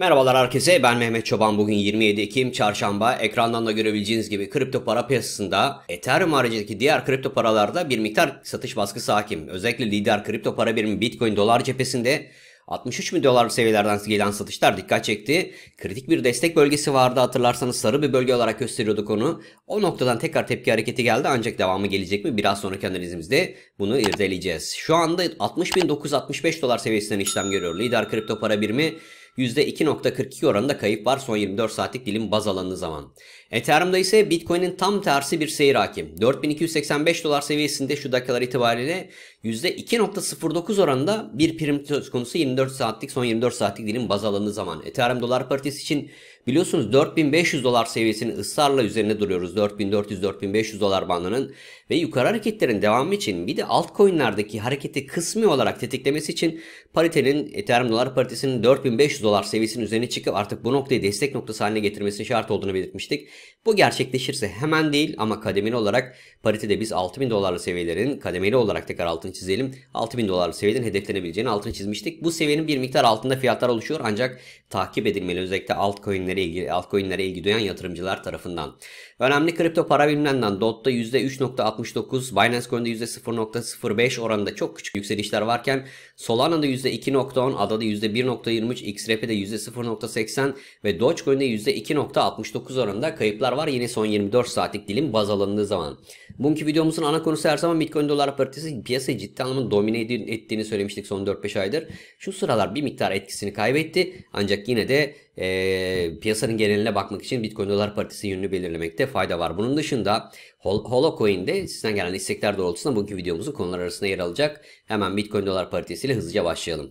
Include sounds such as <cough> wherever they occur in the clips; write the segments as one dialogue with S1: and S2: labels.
S1: Merhabalar herkese ben Mehmet Çoban bugün 27 Ekim çarşamba ekrandan da görebileceğiniz gibi kripto para piyasasında Ethereum haricindeki diğer kripto paralarda bir miktar satış baskısı hakim. Özellikle lider kripto para birimi Bitcoin dolar cephesinde 63 bin dolar seviyelerden gelen satışlar dikkat çekti. Kritik bir destek bölgesi vardı hatırlarsanız sarı bir bölge olarak gösteriyorduk onu. O noktadan tekrar tepki hareketi geldi ancak devamı gelecek mi biraz sonraki analizimizde bunu irdeleyeceğiz. Şu anda 60.965 dolar seviyesinden işlem görüyor. Lider kripto para birimi %2.42 oranında kayıp var son 24 saatlik dilim baz alanı zaman. Ethereum'da ise Bitcoin'in tam tersi bir seyir hakim. 4285 dolar seviyesinde şu dakikalar itibariyle %2.09 oranında bir prim söz konusu 24 saatlik son 24 saatlik dilim baz alındığı zaman. Ethereum dolar paritesi için biliyorsunuz 4500 dolar seviyesinin ısrarla üzerine duruyoruz. 4400-4500 dolar bandının ve yukarı hareketlerin devamı için bir de altcoin'lerdeki hareketi kısmi olarak tetiklemesi için paritenin Ethereum dolar paritesinin 4500 dolar seviyesinin üzerine çıkıp artık bu noktayı destek noktası haline getirmesi şart olduğunu belirtmiştik. Bu gerçekleşirse hemen değil ama kademeli olarak paritede biz 6000 dolarlı seviyelerin kademeli olarak tekrar altını çizelim. 6000 dolarlı seviyenin hedeflenebileceğini altını çizmiştik. Bu seviyenin bir miktar altında fiyatlar oluşuyor ancak takip edilmeli özellikle altcoin'lere ilgi, altcoin'lere ilgi duyan yatırımcılar tarafından. Önemli kripto para bilinenden DOT'ta %3.69, Binance Coin'de %0.05 oranında çok küçük yükselişler varken Solana'da %2.10, ADA'da %1.23, XRP'de %0.80 ve Dogecoin'de %2.69 oranında kayıp kayıplar var yine son 24 saatlik dilim baz alındığı zaman. Bugünkü videomuzun ana konusu her zaman Bitcoin dolar paritesi piyasayı ciddi anlamda domine ettiğini söylemiştik son 4-5 aydır. Şu sıralar bir miktar etkisini kaybetti ancak yine de e, piyasanın geneline bakmak için Bitcoin dolar paritesi yönünü belirlemekte fayda var. Bunun dışında Hol Holocoin'de sizden gelen istekler doğrultusunda bugünkü videomuzun konular arasında yer alacak. Hemen Bitcoin dolar paritesiyle hızlıca başlayalım.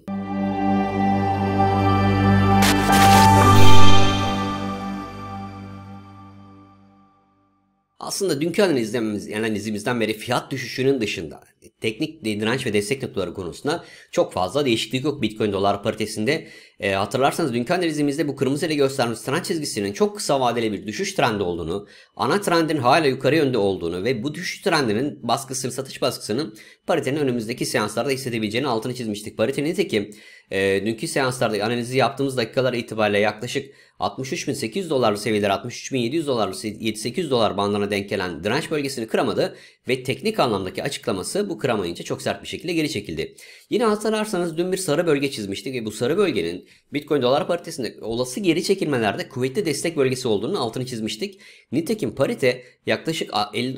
S1: Aslında dünkü analizimiz, analizimizden beri fiyat düşüşünün dışında teknik direnç ve destek noktaları konusunda çok fazla değişiklik yok Bitcoin dolar paritesinde. E, hatırlarsanız dünkü analizimizde bu kırmızı ile göstermiş trend çizgisinin çok kısa vadeli bir düşüş trendi olduğunu, ana trendin hala yukarı yönde olduğunu ve bu düşüş trendinin baskısı satış baskısının paritenin önümüzdeki seanslarda hissedebileceğini altını çizmiştik. Parite nitekim e, dünkü seanslarda analizi yaptığımız dakikalar itibariyle yaklaşık 63.800 dolar seviyeler 63.700 dolar 7800 dolar bandına denk gelen direnç bölgesini kıramadı ve teknik anlamdaki açıklaması bu kıramayınca çok sert bir şekilde geri çekildi. Yine hatırlarsanız dün bir sarı bölge çizmiştik ve bu sarı bölgenin Bitcoin dolar paritesinde olası geri çekilmelerde kuvvetli destek bölgesi olduğunu altını çizmiştik. Nitekim parite yaklaşık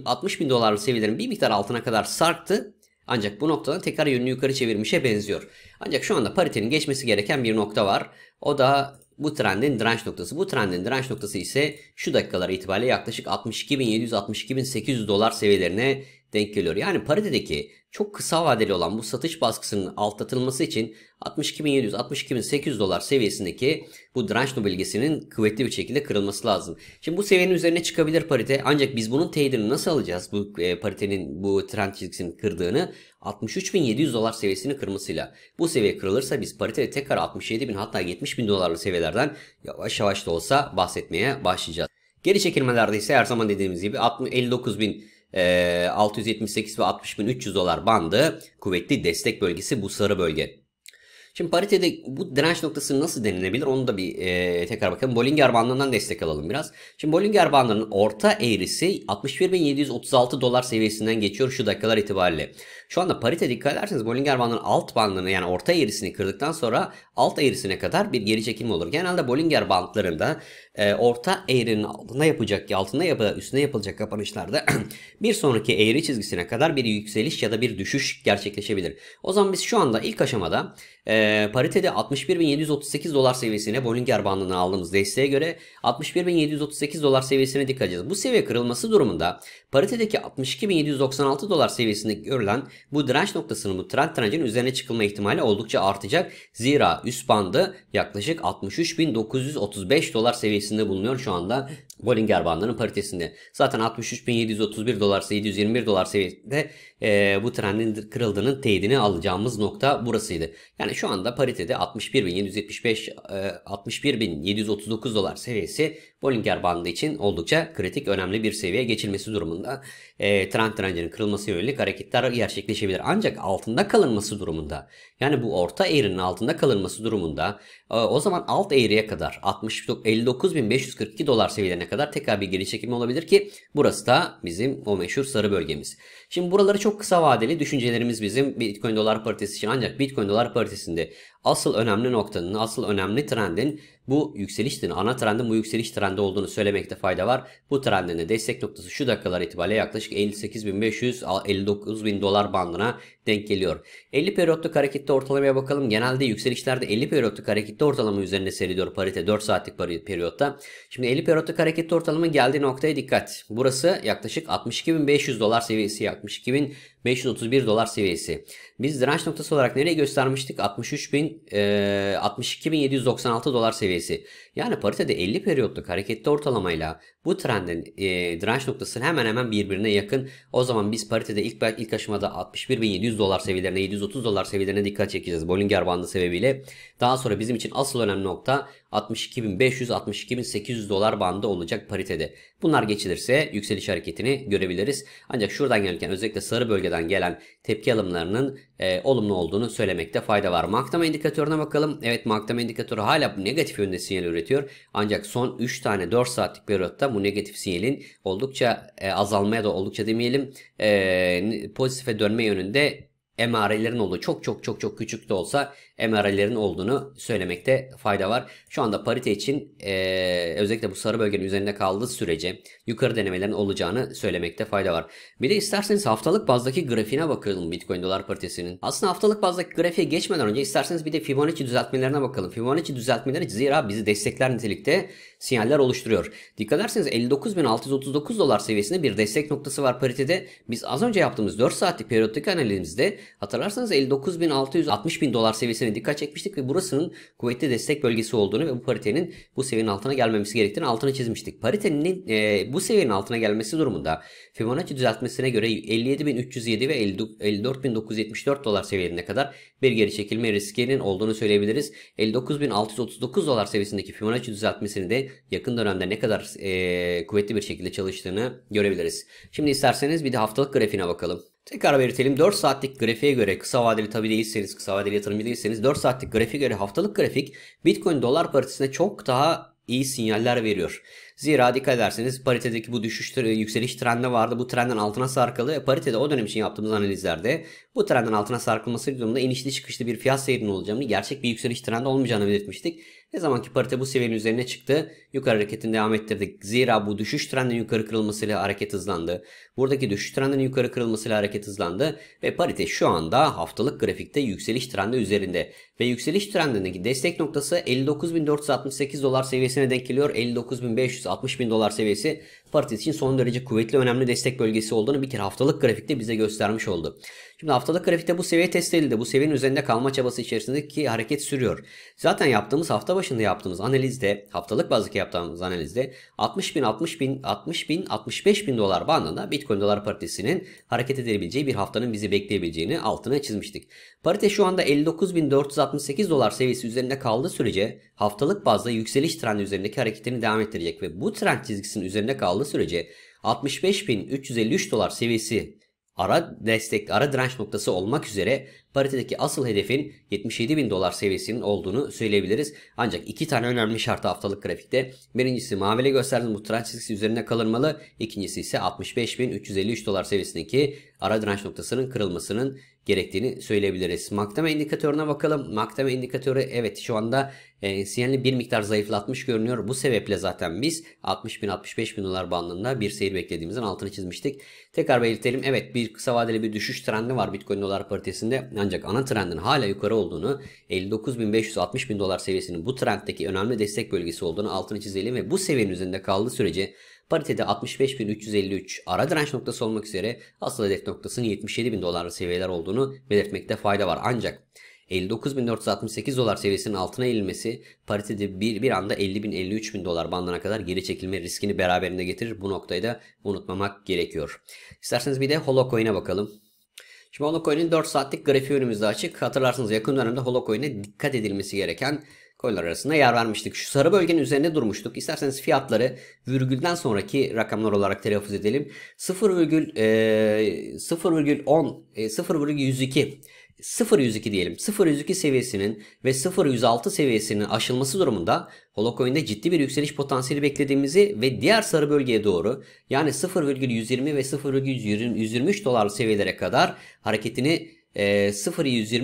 S1: 60 bin dolarlı seviyelerin bir miktar altına kadar sarktı. Ancak bu noktadan tekrar yönünü yukarı çevirmişe benziyor. Ancak şu anda paritenin geçmesi gereken bir nokta var. O da bu trendin direnç noktası. Bu trendin direnç noktası ise şu dakikalar itibariyle yaklaşık 62.700-62.800 dolar seviyelerine denk geliyor. Yani paritedeki çok kısa vadeli olan bu satış baskısının altlatılması için 62.700, 62.800 dolar seviyesindeki bu direnç belgesinin kuvvetli bir şekilde kırılması lazım. Şimdi bu seviyenin üzerine çıkabilir parite ancak biz bunun teyidini nasıl alacağız bu e, paritenin bu trend çizgisini kırdığını 63.700 dolar seviyesini kırmasıyla. Bu seviye kırılırsa biz paritede tekrar 67.000 hatta 70.000 dolarlı seviyelerden yavaş yavaş da olsa bahsetmeye başlayacağız. Geri çekilmelerde ise her zaman dediğimiz gibi 59.000 e, ee, 678 ve 60.300 dolar bandı kuvvetli destek bölgesi bu sarı bölge. Şimdi paritede bu direnç noktası nasıl denilebilir onu da bir e, tekrar bakalım. Bollinger bandından destek alalım biraz. Şimdi Bollinger bandının orta eğrisi 61.736 dolar seviyesinden geçiyor şu dakikalar itibariyle. Şu anda parite dikkat ederseniz Bollinger bandının alt bandını yani orta eğrisini kırdıktan sonra alt eğrisine kadar bir geri çekilme olur. Genelde Bollinger bandlarında e, orta eğrinin altına yapacak altına ya da üstüne yapılacak kapanışlarda <clears throat> bir sonraki eğri çizgisine kadar bir yükseliş ya da bir düşüş gerçekleşebilir. O zaman biz şu anda ilk aşamada e, paritede 61.738 dolar seviyesine Bollinger bandına aldığımız desteğe göre 61.738 dolar seviyesine dikkat edeceğiz. Bu seviye kırılması durumunda paritedeki 62.796 dolar seviyesinde görülen bu direnç noktasının bu trend trencinin üzerine çıkılma ihtimali oldukça artacak. Zira üst bandı yaklaşık 63.935 dolar seviyesinde içerisinde bulunuyor şu anda. Bollinger bandının paritesinde. Zaten 63.731 dolarsa 721 dolar seviyesinde e, bu trendin kırıldığının teyidini alacağımız nokta burasıydı. Yani şu anda paritede 61.775 e, 61.739 dolar seviyesi Bollinger bandı için oldukça kritik önemli bir seviyeye geçilmesi durumunda e, trend trencinin kırılması yönelik hareketler gerçekleşebilir. Ancak altında kalınması durumunda yani bu orta eğrinin altında kalınması durumunda e, o zaman alt eğriye kadar 59.542 dolar seviyelerine kadar tekrar bir geri çekilme olabilir ki burası da bizim o meşhur sarı bölgemiz. Şimdi buraları çok kısa vadeli düşüncelerimiz bizim Bitcoin dolar paritesi için ancak Bitcoin dolar paritesinde asıl önemli noktanın, asıl önemli trendin bu yükseliştin, ana trendin bu yükseliş trendi olduğunu söylemekte fayda var. Bu trendin de destek noktası şu dakikalar itibariyle yaklaşık 58.500-59.000 dolar bandına denk geliyor. 50 periyotluk harekette ortalamaya bakalım. Genelde yükselişlerde 50 periyotluk harekette ortalama üzerine seriliyor parite 4 saatlik periyotta. Şimdi 50 periyotluk harekette ortalama geldiği noktaya dikkat. Burası yaklaşık 62.500 dolar seviyesi 62.000 531 dolar seviyesi. Biz direnç noktası olarak nereye göstermiştik? 63.000 e, 62.796 dolar seviyesi. Yani paritede 50 periyotluk hareketli ortalamayla bu trendin e, direnç noktası hemen hemen birbirine yakın. O zaman biz paritede ilk ilk aşamada 61.700 dolar seviyelerine 730 dolar seviyelerine dikkat çekeceğiz Bollinger bandı sebebiyle. Daha sonra bizim için asıl önemli nokta 62.500-62.800 dolar bandı olacak paritede. Bunlar geçilirse yükseliş hareketini görebiliriz. Ancak şuradan gelirken özellikle sarı bölgeden gelen tepki alımlarının e, olumlu olduğunu söylemekte fayda var. Maktama indikatörüne bakalım. Evet maktama indikatörü hala negatif yönde sinyal üretiyor. Ancak son 3 tane 4 saatlik periyotta bu negatif sinyalin oldukça e, azalmaya da oldukça demeyelim e, pozitife dönme yönünde MR'lerin olduğu çok çok çok çok küçük de olsa MR'lerin olduğunu söylemekte fayda var. Şu anda parite için e, özellikle bu sarı bölgenin üzerinde kaldığı sürece yukarı denemelerin olacağını söylemekte fayda var. Bir de isterseniz haftalık bazdaki grafiğine bakalım Bitcoin dolar paritesinin. Aslında haftalık bazdaki grafiğe geçmeden önce isterseniz bir de Fibonacci düzeltmelerine bakalım. Fibonacci düzeltmeleri zira bizi destekler nitelikte sinyaller oluşturuyor. Dikkat ederseniz 59.639 dolar seviyesinde bir destek noktası var paritede. Biz az önce yaptığımız 4 saatlik periyottaki analizimizde Hatırlarsanız 59.660.000 dolar seviyesine dikkat çekmiştik ve burasının kuvvetli destek bölgesi olduğunu ve bu paritenin bu seviyenin altına gelmemesi gerektiğini altına çizmiştik. Paritenin e, bu seviyenin altına gelmesi durumunda Fibonacci düzeltmesine göre 57.307 ve 54.974 dolar seviyelerine kadar bir geri çekilme riskinin olduğunu söyleyebiliriz. 59.639 dolar seviyesindeki Fibonacci düzeltmesini de yakın dönemde ne kadar e, kuvvetli bir şekilde çalıştığını görebiliriz. Şimdi isterseniz bir de haftalık grafiğine bakalım. Tekrar belirtelim 4 saatlik grafiğe göre kısa vadeli tabi değilseniz kısa vadeli yatırımcı değilseniz 4 saatlik grafiğe göre haftalık grafik Bitcoin dolar paritesine çok daha iyi sinyaller veriyor. Zira dikkat ederseniz paritedeki bu düşüş yükseliş trende vardı. Bu trenden altına sarkılı. E, paritede o dönem için yaptığımız analizlerde bu trenden altına sarkılması durumunda inişli çıkışlı bir fiyat seyrinin olacağını gerçek bir yükseliş trendi olmayacağını belirtmiştik. Ne zamanki parite bu seviyenin üzerine çıktı yukarı hareketini devam ettirdik. Zira bu düşüş trendinin yukarı kırılmasıyla hareket hızlandı. Buradaki düşüş trendinin yukarı kırılmasıyla hareket hızlandı ve parite şu anda haftalık grafikte yükseliş trendi üzerinde. Ve yükseliş trendindeki destek noktası 59.468 dolar seviyesine denk geliyor. 59.560.000 dolar seviyesi parite için son derece kuvvetli önemli destek bölgesi olduğunu bir kere haftalık grafikte bize göstermiş oldu. Şimdi haftalık grafikte bu seviye test edildi. Bu seviyenin üzerinde kalma çabası içerisindeki hareket sürüyor. Zaten yaptığımız hafta başında yaptığımız analizde, haftalık bazlık yaptığımız analizde 60 bin, 60 bin, 60 bin, 65 bin dolar bandında Bitcoin dolar paritesinin hareket edebileceği bir haftanın bizi bekleyebileceğini altına çizmiştik. Parite şu anda 59.468 dolar seviyesi üzerinde kaldığı sürece haftalık bazda yükseliş trendi üzerindeki hareketini devam ettirecek ve bu trend çizgisinin üzerinde kaldığı sürece 65.353 dolar seviyesi ara destek, ara direnç noktası olmak üzere Paritedeki asıl hedefin 77 bin dolar seviyesinin olduğunu söyleyebiliriz. Ancak iki tane önemli şartı haftalık grafikte. Birincisi mavi gösterdiğimiz bu trend çizgisi üzerinde kalınmalı. İkincisi ise 65.353 dolar seviyesindeki ara direnç noktasının kırılmasının gerektiğini söyleyebiliriz. Maktama indikatörüne bakalım. Maktama indikatörü evet şu anda e, sinyalini bir miktar zayıflatmış görünüyor. Bu sebeple zaten biz 60 bin 65 bin dolar bandında bir seyir beklediğimizin altını çizmiştik. Tekrar belirtelim evet bir kısa vadeli bir düşüş trendi var Bitcoin dolar paritesinde ancak ana trendin hala yukarı olduğunu, 59.560 bin dolar seviyesinin bu trendteki önemli destek bölgesi olduğunu altını çizelim ve bu seviyenin üzerinde kaldığı sürece paritede 65.353 ara direnç noktası olmak üzere asıl hedef noktasının 77.000 dolarlı seviyeler olduğunu belirtmekte fayda var. Ancak 59.468 dolar seviyesinin altına eğilmesi paritede bir, bir anda 50.000-53.000 dolar bandına kadar geri çekilme riskini beraberinde getirir. Bu noktayı da unutmamak gerekiyor. İsterseniz bir de Holocoin'e bakalım. Şimdi Holocoin'in 4 saatlik grafiği önümüzde açık. Hatırlarsınız yakın dönemde Holocoin'e dikkat edilmesi gereken coinler arasında yer vermiştik. Şu sarı bölgenin üzerinde durmuştuk. İsterseniz fiyatları virgülden sonraki rakamlar olarak telaffuz edelim. 0,10 0,102 0.102 diyelim. 0.102 seviyesinin ve 0.106 seviyesinin aşılması durumunda Holocoin'de ciddi bir yükseliş potansiyeli beklediğimizi ve diğer sarı bölgeye doğru yani 0.120 ve 0.123 dolar seviyelere kadar hareketini 0.120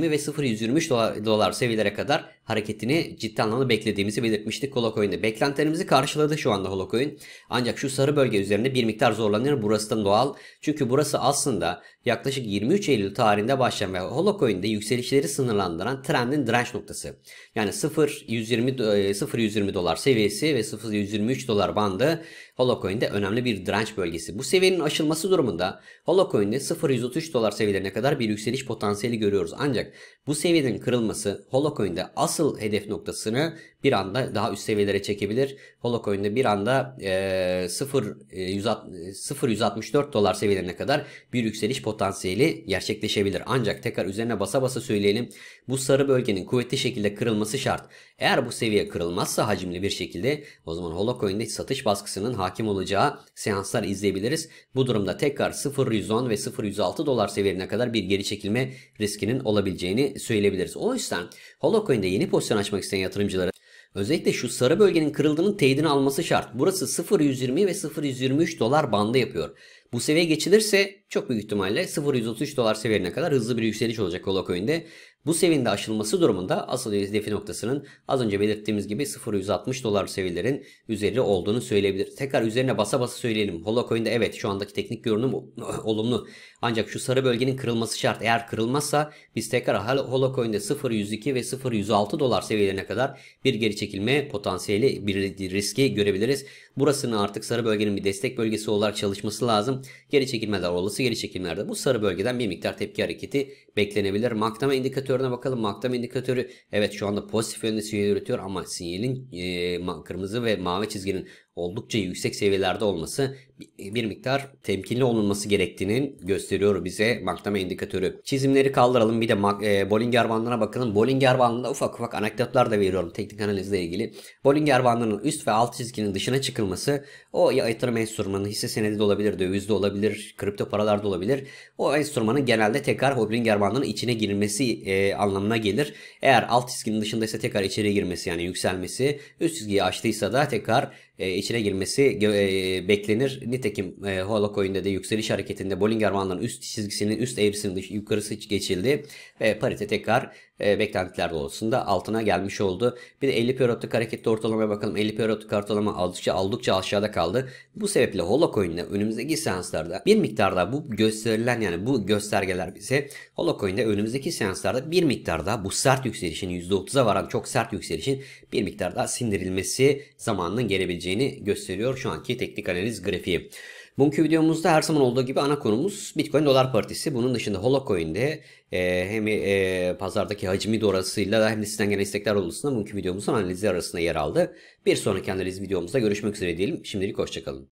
S1: ee, ve 0.123 dolar, dolar seviyelere kadar hareketini ciddi anlamda beklediğimizi belirtmiştik Holocoin'de. Beklentilerimizi karşıladı şu anda Holocoin. Ancak şu sarı bölge üzerinde bir miktar zorlanıyor. Burası da doğal. Çünkü burası aslında yaklaşık 23 Eylül tarihinde başlayan ve Holocoin'de yükselişleri sınırlandıran trendin direnç noktası. Yani 0.120 0.120 e, dolar seviyesi ve 0.123 dolar bandı Holocoin'de önemli bir direnç bölgesi. Bu seviyenin aşılması durumunda Holocoin'de 0.133 dolar seviyelerine kadar bir yükseliş potansiyeli potansiyeli görüyoruz. Ancak bu seviyenin kırılması Holocoin'de asıl hedef noktasını bir anda daha üst seviyelere çekebilir. Holocoin'de bir anda e, 0, e, 0.164 dolar seviyelerine kadar bir yükseliş potansiyeli gerçekleşebilir. Ancak tekrar üzerine basa basa söyleyelim. Bu sarı bölgenin kuvvetli şekilde kırılması şart. Eğer bu seviye kırılmazsa hacimli bir şekilde o zaman Holocoin'de satış baskısının hakim olacağı seanslar izleyebiliriz. Bu durumda tekrar 0 0.110 ve 0 0.106 dolar seviyelerine kadar bir geri çekilme riskinin olabileceğini söyleyebiliriz. O yüzden Holocoin'de yeni pozisyon açmak isteyen yatırımcılara Özellikle şu sarı bölgenin kırıldığının teyidini alması şart. Burası 0.120 ve 0.123 dolar bandı yapıyor. Bu seviye geçilirse çok büyük ihtimalle 0.133 dolar seviyelerine kadar hızlı bir yükseliş olacak Holocoin'de. Bu seviyenin aşılması durumunda asıl hedefi noktasının az önce belirttiğimiz gibi 0.160 dolar seviyelerin üzeri olduğunu söyleyebilir. Tekrar üzerine basa basa söyleyelim. Holocoin'de evet şu andaki teknik görünüm <laughs> olumlu. Ancak şu sarı bölgenin kırılması şart. Eğer kırılmazsa biz tekrar Holocoin'de 0.102 ve 0.106 dolar seviyelerine kadar bir geri çekilme potansiyeli bir riski görebiliriz. Burasının artık sarı bölgenin bir destek bölgesi olarak çalışması lazım. Geri çekilmeler olası olası geri çekimlerde bu sarı bölgeden bir miktar tepki hareketi beklenebilir. Maktama indikatörüne bakalım. Maktama indikatörü evet şu anda pozitif yönde sinyal üretiyor ama sinyalin e, kırmızı ve mavi çizginin oldukça yüksek seviyelerde olması bir miktar temkinli olunması gerektiğini gösteriyor bize maklama indikatörü. Çizimleri kaldıralım bir de e, Bollinger bandına bakalım. Bollinger bandında ufak ufak anekdotlar da veriyorum teknik analizle ilgili. Bollinger bandının üst ve alt çizginin dışına çıkılması o ya yatırım enstrümanının hisse senedi de olabilir, dövizde olabilir, kripto paralarda olabilir. O enstrümanın genelde tekrar Bollinger bandının içine girmesi e, anlamına gelir. Eğer alt çizginin dışındaysa tekrar içeri girmesi yani yükselmesi, üst çizgiyi açtıysa da tekrar e, içine girmesi e, beklenir. Nitekim e, Holocoin'de de yükseliş hareketinde Bollinger Band'ın üst çizgisinin üst eğrisinin yukarısı geçildi ve parite tekrar e, beklentiler doğrultusunda altına gelmiş oldu. Bir de 50 periyotluk hareketli ortalamaya bakalım. 50 periyotluk ortalama aldıkça aldıkça aşağıda kaldı. Bu sebeple Holocoin'de önümüzdeki seanslarda bir miktar daha bu gösterilen yani bu göstergeler bize Holocoin'de önümüzdeki seanslarda bir miktar daha bu sert yükselişin %30'a varan çok sert yükselişin bir miktar daha sindirilmesi zamanının gelebileceğini gösteriyor şu anki teknik analiz grafiği. Bugünkü videomuzda her zaman olduğu gibi ana konumuz Bitcoin Dolar Partisi. Bunun dışında Holocoin'de e, hem e, pazardaki hacmi doğrasıyla hem de sizden gelen istekler dolusunda bugünkü videomuzun analizi arasında yer aldı. Bir sonraki analiz videomuzda görüşmek üzere diyelim. Şimdilik hoşçakalın.